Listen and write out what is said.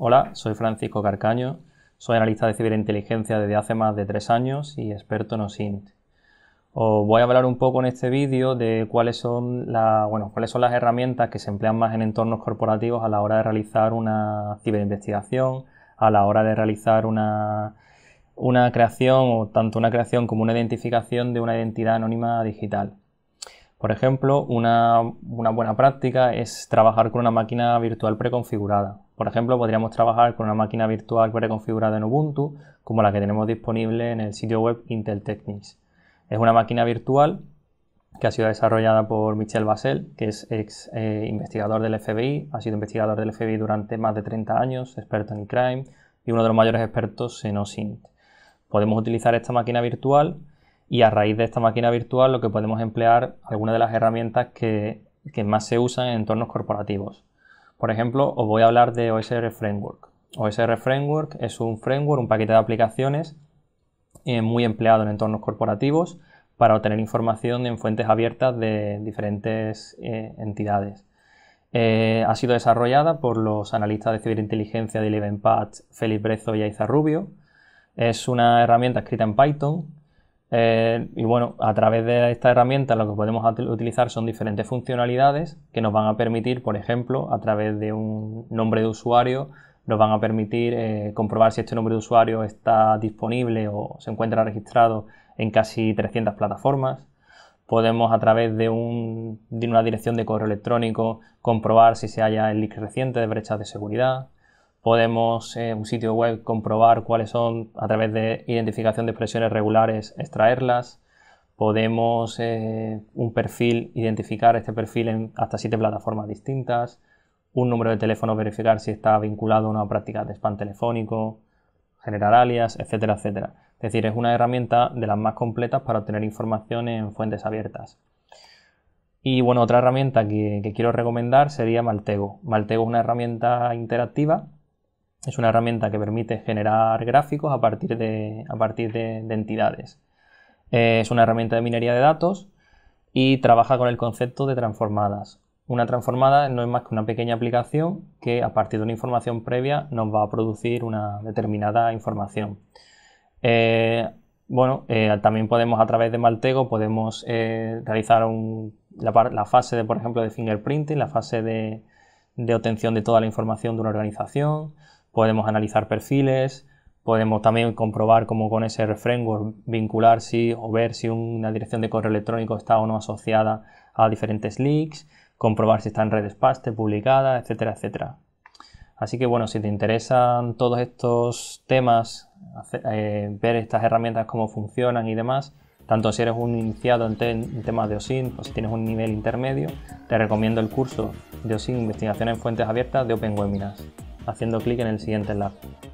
Hola, soy Francisco Carcaño, soy analista de ciberinteligencia desde hace más de tres años y experto en OSINT. Os voy a hablar un poco en este vídeo de cuáles son, las herramientas que se emplean más en entornos corporativos a la hora de realizar una ciberinvestigación, a la hora de realizar una creación o tanto una creación como una identificación de una identidad anónima digital. Por ejemplo, una, buena práctica es trabajar con una máquina virtual preconfigurada. Por ejemplo, podríamos trabajar con una máquina virtual preconfigurada en Ubuntu, como la que tenemos disponible en el sitio web Intel Technics. Es una máquina virtual que ha sido desarrollada por Michel Basel, que es ex eh, investigador del FBI, ha sido investigador del FBI durante más de 30 años, experto en crime y uno de los mayores expertos en OSINT. Podemos utilizar esta máquina virtual y a raíz de esta máquina virtual lo que podemos emplear algunas de las herramientas que, más se usan en entornos corporativos. Por ejemplo, os voy a hablar de OSR Framework. OSR Framework es un framework, un paquete de aplicaciones eh, muy empleado en entornos corporativos para obtener información en fuentes abiertas de diferentes eh, entidades. Eh, ha sido desarrollada por los analistas de ciberinteligencia de Eleven Patch, Félix Brezo y Aiza Rubio. Es una herramienta escrita en Python eh, y bueno, a través de esta herramienta lo que podemos utilizar son diferentes funcionalidades que nos van a permitir, por ejemplo, a través de un nombre de usuario, nos van a permitir eh, comprobar si este nombre de usuario está disponible o se encuentra registrado en casi 300 plataformas. Podemos a través de, una dirección de correo electrónico comprobar si se haya el leak reciente de brechas de seguridad podemos en eh, un sitio web comprobar cuáles son, a través de identificación de expresiones regulares, extraerlas. Podemos eh, un perfil, identificar este perfil en hasta siete plataformas distintas. Un número de teléfono, verificar si está vinculado a una práctica de spam telefónico, generar alias, etcétera, etcétera. Es decir, es una herramienta de las más completas para obtener información en fuentes abiertas. Y bueno, otra herramienta que quiero recomendar sería Maltego. Maltego es una herramienta interactiva es una herramienta que permite generar gráficos a partir de, a partir de, entidades. Eh, es una herramienta de minería de datos y trabaja con el concepto de transformadas. Una transformada no es más que una pequeña aplicación que a partir de una información previa nos va a producir una determinada información. Eh, bueno, eh, también podemos a través de Maltego podemos realizar la, fase de, por ejemplo, de fingerprinting, la fase de, obtención de toda la información de una organización, podemos analizar perfiles, podemos también comprobar cómo con ese framework vincular si o ver si una dirección de correo electrónico está o no asociada a diferentes leaks, comprobar si está en redes paste, publicada, etcétera, etcétera. Así que bueno, si te interesan todos estos temas, eh, ver estas herramientas, cómo funcionan y demás, tanto si eres un iniciado en, temas de OSIN o si tienes un nivel intermedio, te recomiendo el curso de OSIN Investigación en Fuentes Abiertas de Open Webinars haciendo clic en el siguiente enlace.